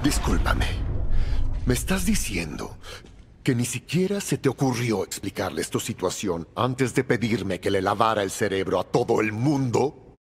Discúlpame. ¿Me estás diciendo que ni siquiera se te ocurrió explicarles tu situación antes de pedirme que le lavara el cerebro a todo el mundo?